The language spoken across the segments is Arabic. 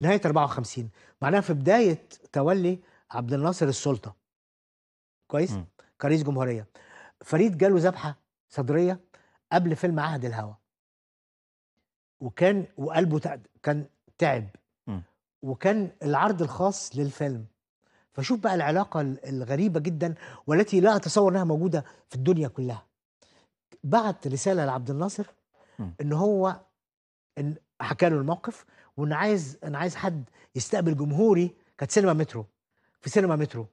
نهايه 54 معناها في بدايه تولي عبد الناصر السلطه كويس م. كرئيس جمهوريه فريد جاله ذبحه صدريه قبل فيلم عهد الهوى وكان وقلبه تع... كان تعب م. وكان العرض الخاص للفيلم فشوف بقى العلاقة الغريبة جدا والتي لا أتصور أنها موجودة في الدنيا كلها بعت رسالة لعبد الناصر إن هو إن حكى له الموقف وان عايز انا عايز حد يستقبل جمهوري كانت سينما مترو في سينما مترو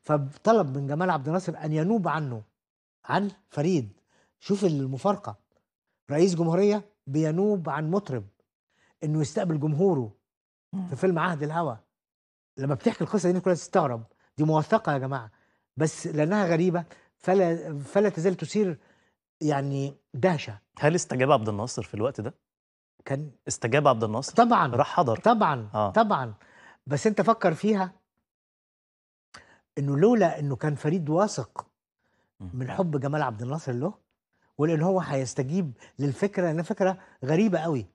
فطلب من جمال عبد الناصر ان ينوب عنه عن فريد شوف المفارقه رئيس جمهوريه بينوب عن مطرب انه يستقبل جمهوره في فيلم عهد الهوى لما بتحكي القصه دي كلها تستغرب دي موثقه يا جماعه بس لانها غريبه فلا فلا تزال تثير يعني دهشه هل استجاب عبد الناصر في الوقت ده؟ كان استجاب عبد الناصر؟ طبعا راح حضر طبعا آه. طبعا بس انت فكر فيها انه لولا انه كان فريد واثق من حب جمال عبد الناصر له ولان هو هيستجيب للفكره لانها فكره غريبه قوي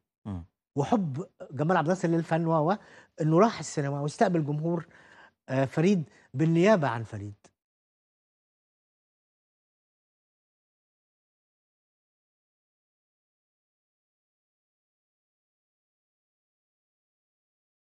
وحب جمال عبد الناصر للفن و انه راح السينما واستقبل جمهور آه، فريد بالنيابه عن فريد